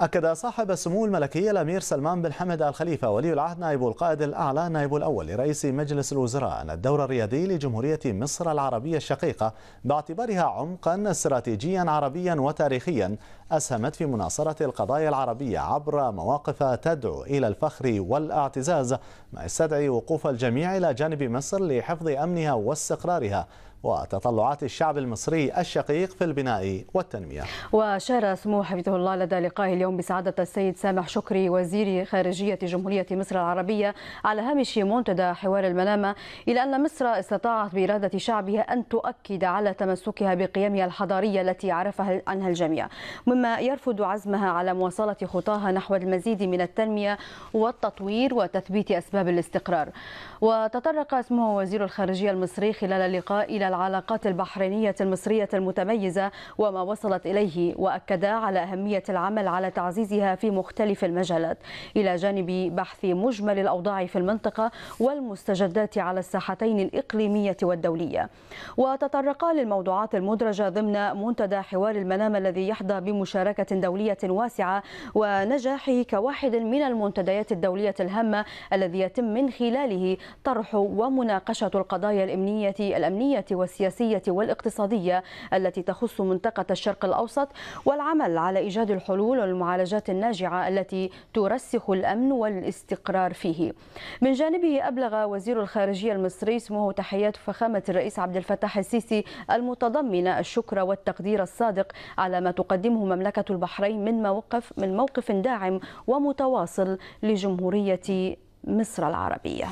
أكد صاحب السمو الملكي الأمير سلمان بن حمد آل خليفة ولي العهد نائب القائد الأعلى نائب الأول لرئيس مجلس الوزراء أن الدور الريادي لجمهورية مصر العربية الشقيقة باعتبارها عمقا استراتيجيا عربيا وتاريخيا أسهمت في مناصرة القضايا العربية عبر مواقف تدعو إلى الفخر والاعتزاز ما يستدعي وقوف الجميع إلى جانب مصر لحفظ أمنها واستقرارها وتطلعات الشعب المصري الشقيق في البناء والتنمية وشار سمو حفظه الله لدى لقائه اليوم بسعادة السيد سامح شكري وزير خارجية جمهورية مصر العربية على هامش منتدى حوار المنامة إلى أن مصر استطاعت بإرادة شعبها أن تؤكد على تمسكها بقيمها الحضارية التي عرفها عنها الجميع مما يرفض عزمها على مواصلة خطاها نحو المزيد من التنمية والتطوير وتثبيت أسباب الاستقرار وتطرق سمو وزير الخارجية المصري خلال اللقاء إلى العلاقات البحرينية المصرية المتميزة وما وصلت إليه وأكدا على أهمية العمل على تعزيزها في مختلف المجالات إلى جانب بحث مجمل الأوضاع في المنطقة والمستجدات على الساحتين الإقليمية والدولية وتطرقا للموضوعات المدرجة ضمن منتدى حوار المنام الذي يحظى بمشاركة دولية واسعة ونجاحه كواحد من المنتديات الدولية الهامة الذي يتم من خلاله طرح ومناقشة القضايا الأمنية الأمنية والسياسية والاقتصادية التي تخص منطقة الشرق الأوسط والعمل على إيجاد الحلول والمعالجات الناجعة التي ترسخ الأمن والاستقرار فيه من جانبه أبلغ وزير الخارجية المصري اسمه تحيات فخامة الرئيس عبد الفتاح السيسي المتضمنة الشكر والتقدير الصادق على ما تقدمه مملكة البحرين من موقف من موقف داعم ومتواصل لجمهورية مصر العربية